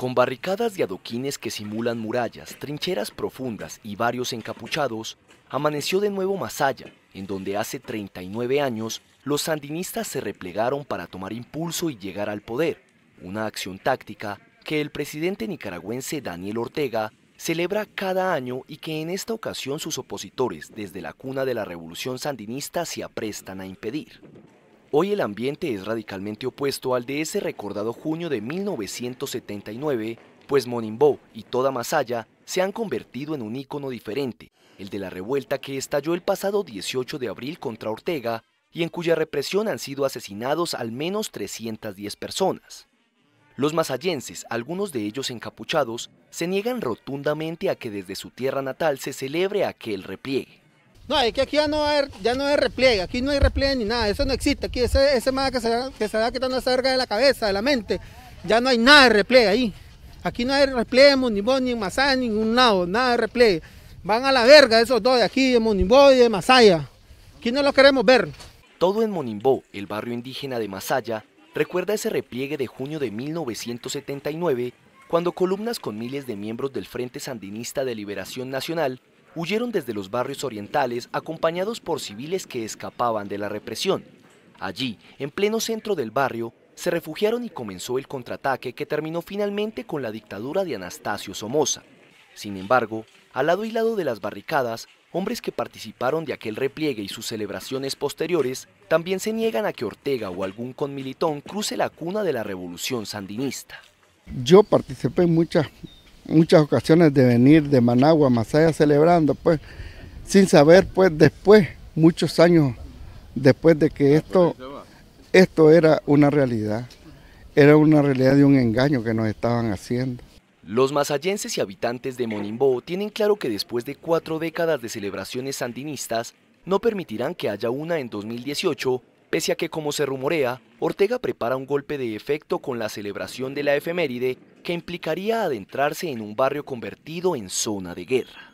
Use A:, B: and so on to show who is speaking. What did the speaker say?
A: Con barricadas de adoquines que simulan murallas, trincheras profundas y varios encapuchados, amaneció de nuevo Masaya, en donde hace 39 años los sandinistas se replegaron para tomar impulso y llegar al poder, una acción táctica que el presidente nicaragüense Daniel Ortega celebra cada año y que en esta ocasión sus opositores desde la cuna de la revolución sandinista se aprestan a impedir. Hoy el ambiente es radicalmente opuesto al de ese recordado junio de 1979, pues Monimbó y toda Masaya se han convertido en un ícono diferente, el de la revuelta que estalló el pasado 18 de abril contra Ortega y en cuya represión han sido asesinados al menos 310 personas. Los masayenses, algunos de ellos encapuchados, se niegan rotundamente a que desde su tierra natal se celebre aquel repliegue. No, es que aquí ya no, hay, ya no hay repliegue, aquí no hay
B: repliegue ni nada, eso no existe. Aquí ese, ese que se, que se va quitando esa verga de la cabeza, de la mente, ya no hay nada de repliegue ahí. Aquí no hay repliegue en Monimbó, ni en Masaya, ningún lado, nada de repliegue. Van a la verga esos dos de aquí, de Monimbó y de Masaya. Aquí no lo queremos ver.
A: Todo en Monimbó, el barrio indígena de Masaya, recuerda ese repliegue de junio de 1979, cuando columnas con miles de miembros del Frente Sandinista de Liberación Nacional huyeron desde los barrios orientales acompañados por civiles que escapaban de la represión. Allí, en pleno centro del barrio, se refugiaron y comenzó el contraataque que terminó finalmente con la dictadura de Anastasio Somoza. Sin embargo, al lado y lado de las barricadas, hombres que participaron de aquel repliegue y sus celebraciones posteriores también se niegan a que Ortega o algún conmilitón cruce la cuna de la revolución sandinista.
C: Yo participé en muchas muchas ocasiones de venir de Managua a Masaya celebrando, pues, sin saber, pues, después, muchos años después de que esto, esto era una realidad, era una realidad de un engaño que nos estaban haciendo.
A: Los masayenses y habitantes de Monimbó tienen claro que después de cuatro décadas de celebraciones sandinistas, no permitirán que haya una en 2018 pese a que, como se rumorea, Ortega prepara un golpe de efecto con la celebración de la efeméride que implicaría adentrarse en un barrio convertido en zona de guerra.